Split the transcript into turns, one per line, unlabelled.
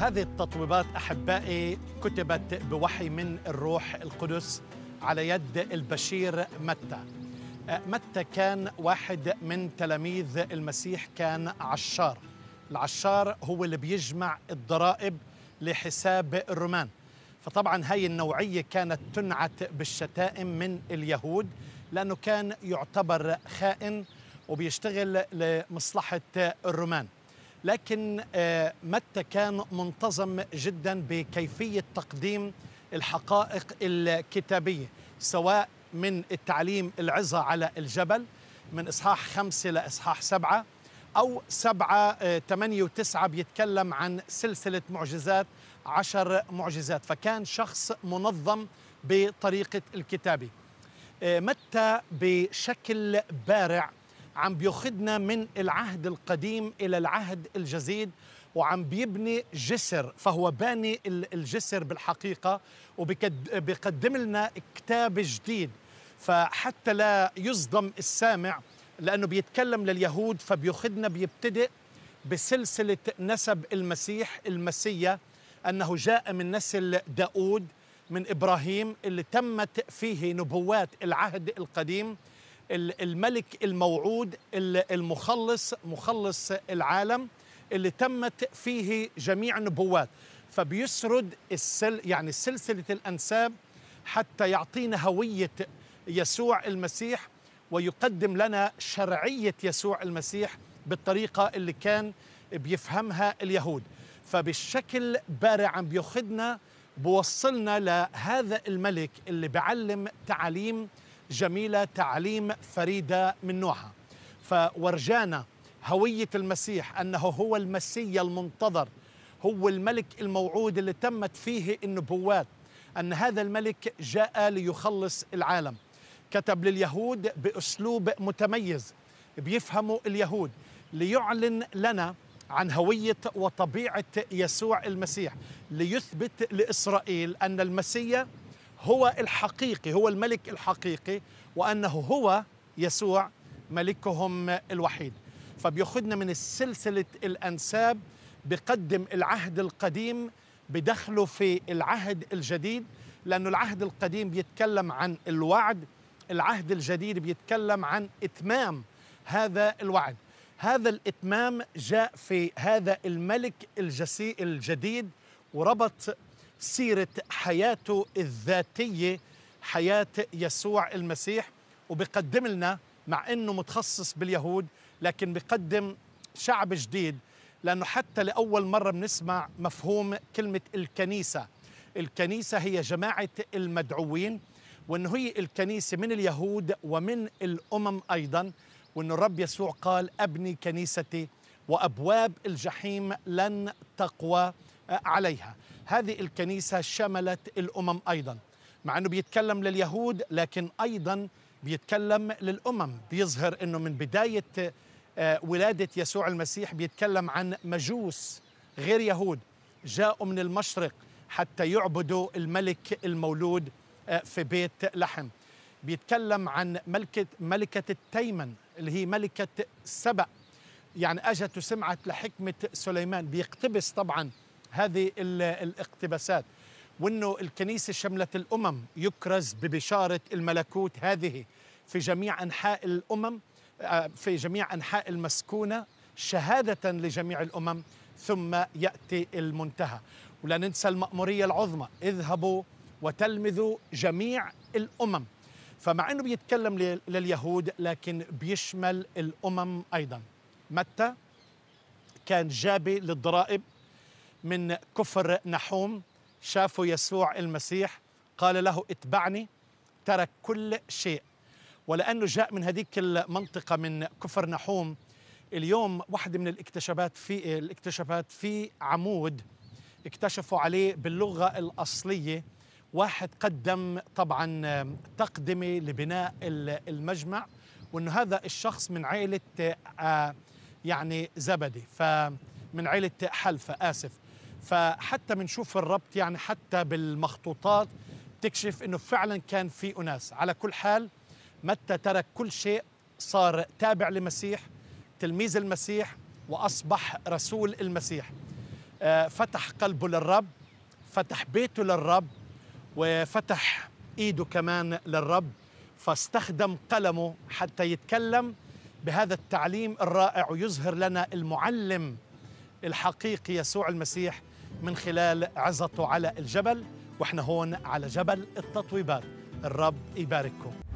هذه التطويبات احبائي كتبت بوحي من الروح القدس على يد البشير متى. أه، متى كان واحد من تلاميذ المسيح كان عشار. العشار هو اللي بيجمع الضرائب لحساب الرومان. فطبعا هاي النوعية كانت تنعت بالشتائم من اليهود لأنه كان يعتبر خائن وبيشتغل لمصلحة الرومان لكن آه، متى كان منتظم جدا بكيفية تقديم الحقائق الكتابية سواء من التعليم العظة على الجبل من إصحاح خمسة لإصحاح سبعة أو سبعة ثمانية آه، وتسعة بيتكلم عن سلسلة معجزات عشر معجزات فكان شخص منظم بطريقة الكتابة آه، متى بشكل بارع عم بيخدنا من العهد القديم إلى العهد الجديد وعم بيبني جسر فهو باني الجسر بالحقيقة وبيقدم لنا كتاب جديد فحتى لا يصدم السامع لأنه بيتكلم لليهود فبيخدنا بيبتدئ بسلسلة نسب المسيح المسيا أنه جاء من نسل داود من إبراهيم اللي تمت فيه نبوات العهد القديم الملك الموعود المخلص مخلص العالم اللي تمت فيه جميع النبوات فبيسرد السل يعني سلسله الانساب حتى يعطينا هويه يسوع المسيح ويقدم لنا شرعيه يسوع المسيح بالطريقه اللي كان بيفهمها اليهود فبالشكل بارع عم بياخذنا بوصلنا لهذا الملك اللي بعلم تعاليم جميلة تعليم فريدة من نوعها فورجانا هوية المسيح أنه هو المسيا المنتظر هو الملك الموعود اللي تمت فيه النبوات أن هذا الملك جاء ليخلص العالم كتب لليهود بأسلوب متميز بيفهموا اليهود ليعلن لنا عن هوية وطبيعة يسوع المسيح ليثبت لإسرائيل أن المسيح هو الحقيقي هو الملك الحقيقي وانه هو يسوع ملكهم الوحيد فبياخذنا من السلسلة الانساب بقدم العهد القديم بدخله في العهد الجديد لانه العهد القديم بيتكلم عن الوعد العهد الجديد بيتكلم عن اتمام هذا الوعد هذا الاتمام جاء في هذا الملك الجسي الجديد وربط سيرة حياته الذاتية حياة يسوع المسيح وبقدم لنا مع أنه متخصص باليهود لكن بقدم شعب جديد لأنه حتى لأول مرة بنسمع مفهوم كلمة الكنيسة الكنيسة هي جماعة المدعوين وأنه هي الكنيسة من اليهود ومن الأمم أيضا وأن الرب يسوع قال أبني كنيستي وأبواب الجحيم لن تقوى عليها هذه الكنيسة شملت الأمم أيضا مع أنه بيتكلم لليهود لكن أيضا بيتكلم للأمم بيظهر أنه من بداية آه، ولادة يسوع المسيح بيتكلم عن مجوس غير يهود جاءوا من المشرق حتى يعبدوا الملك المولود آه، في بيت لحم بيتكلم عن ملكة, ملكة التيمن اللي هي ملكة سبأ يعني أجت وسمعت لحكمة سليمان بيقتبس طبعاً هذه الاقتباسات وانه الكنيسه شملت الامم يكرز ببشاره الملكوت هذه في جميع انحاء الامم آه، في جميع انحاء المسكونه شهاده لجميع الامم ثم ياتي المنتهى ولا ننسى الماموريه العظمى اذهبوا وتلمذوا جميع الامم فمع انه بيتكلم لليهود لكن بيشمل الامم ايضا متى كان جابي للضرائب من كفر نحوم شافوا يسوع المسيح قال له اتبعني ترك كل شيء ولأنه جاء من هذيك المنطقة من كفر نحوم اليوم واحدة من الاكتشافات في الاكتشافات في عمود اكتشفوا عليه باللغة الأصلية واحد قدم طبعا تقدمة لبناء المجمع وأنه هذا الشخص من عائلة آه، يعني زبدي فمن عائلة حلفة آسف فحتى بنشوف الربط يعني حتى بالمخطوطات تكشف انه فعلا كان في اناس على كل حال متى ترك كل شيء صار تابع لمسيح تلميذ المسيح واصبح رسول المسيح آه، فتح قلبه للرب فتح بيته للرب وفتح ايده كمان للرب فاستخدم قلمه حتى يتكلم بهذا التعليم الرائع ويظهر لنا المعلم الحقيقي يسوع المسيح من خلال عزته على الجبل واحنا هون على جبل التطويبات الرب يبارككم